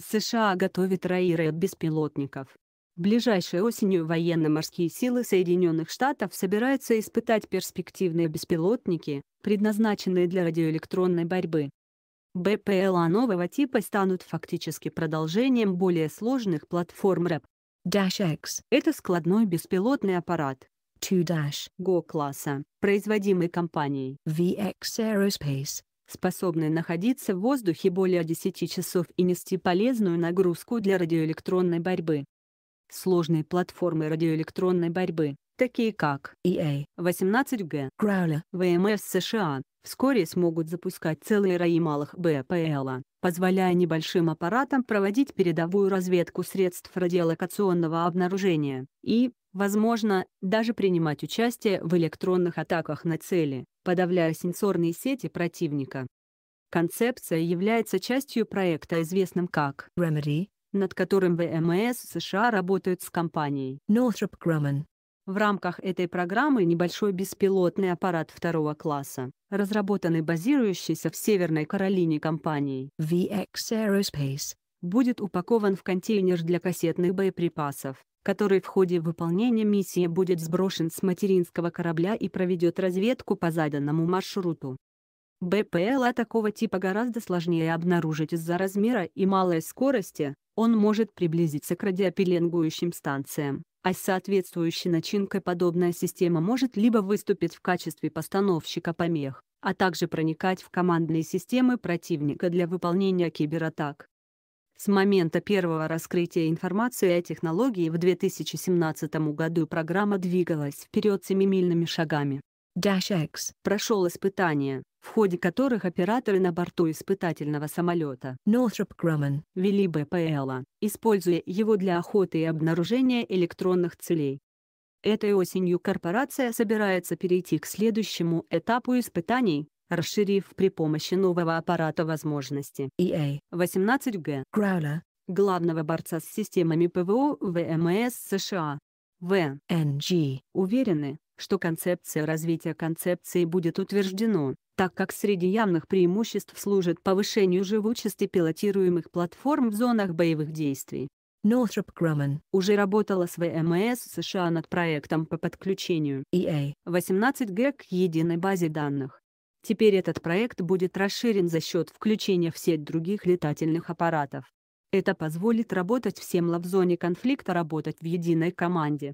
США готовит раиры от беспилотников. Ближайшей осенью военно-морские силы Соединенных Штатов собираются испытать перспективные беспилотники, предназначенные для радиоэлектронной борьбы. БПЛА нового типа станут фактически продолжением более сложных платформ РЭП. Dash X – это складной беспилотный аппарат, 2-го класса, производимый компанией VX Aerospace способный находиться в воздухе более 10 часов и нести полезную нагрузку для радиоэлектронной борьбы сложные платформы радиоэлектронной борьбы, такие как EA-18G, Growler, ВМС США, вскоре смогут запускать целые раи малых БПЛа, позволяя небольшим аппаратам проводить передовую разведку средств радиолокационного обнаружения и, возможно, даже принимать участие в электронных атаках на цели, подавляя сенсорные сети противника. Концепция является частью проекта, известным как Remedy над которым ВМС США работают с компанией Northrop Grumman. В рамках этой программы небольшой беспилотный аппарат второго класса, разработанный базирующийся в Северной Каролине компанией VX Aerospace, будет упакован в контейнер для кассетных боеприпасов, который в ходе выполнения миссии будет сброшен с материнского корабля и проведет разведку по заданному маршруту. БПЛА такого типа гораздо сложнее обнаружить из-за размера и малой скорости, он может приблизиться к радиопеленгующим станциям, а с соответствующей начинкой подобная система может либо выступить в качестве постановщика помех, а также проникать в командные системы противника для выполнения кибератак. С момента первого раскрытия информации о технологии в 2017 году программа двигалась вперед семимильными шагами. Dash X прошел испытание, в ходе которых операторы на борту испытательного самолета Northrop Grumman вели БПЛА, используя его для охоты и обнаружения электронных целей. Этой осенью корпорация собирается перейти к следующему этапу испытаний, расширив при помощи нового аппарата возможности EA-18G Growler а. главного борца с системами ПВО ВМС США. В. А. Уверены, что концепция развития концепции будет утверждено, так как среди явных преимуществ служит повышению живучести пилотируемых платформ в зонах боевых действий. Northrop Grumman уже работала с ВМС США над проектом по подключению EA 18G к единой базе данных. Теперь этот проект будет расширен за счет включения в сеть других летательных аппаратов. Это позволит работать всем лаб в зоне конфликта работать в единой команде.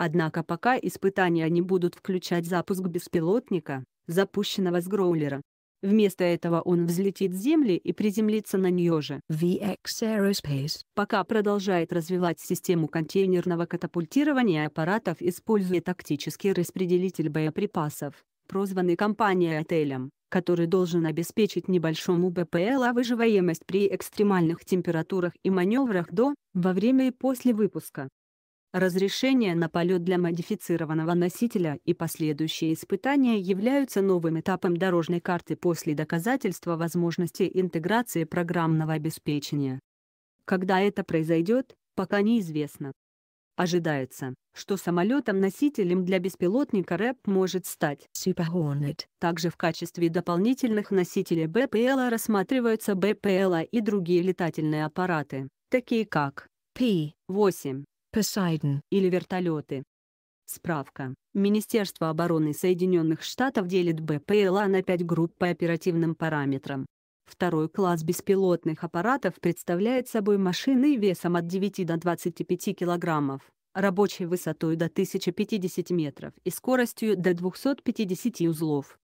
Однако пока испытания не будут включать запуск беспилотника, запущенного с гроулера. Вместо этого он взлетит с Земли и приземлится на нее же. VX Aerospace пока продолжает развивать систему контейнерного катапультирования аппаратов, используя тактический распределитель боеприпасов, прозванный компанией «Отелем», который должен обеспечить небольшому БПЛА выживаемость при экстремальных температурах и маневрах до, во время и после выпуска. Разрешение на полет для модифицированного носителя и последующие испытания являются новым этапом дорожной карты после доказательства возможности интеграции программного обеспечения. Когда это произойдет, пока неизвестно. Ожидается, что самолетом-носителем для беспилотника РЭП может стать Super Hornet. Также в качестве дополнительных носителей БПЛА рассматриваются БПЛА и другие летательные аппараты, такие как P-8, Посейдон или вертолеты. Справка. Министерство обороны Соединенных Штатов делит БПЛА на пять групп по оперативным параметрам. Второй класс беспилотных аппаратов представляет собой машины весом от 9 до 25 килограммов, рабочей высотой до 1050 метров и скоростью до 250 узлов.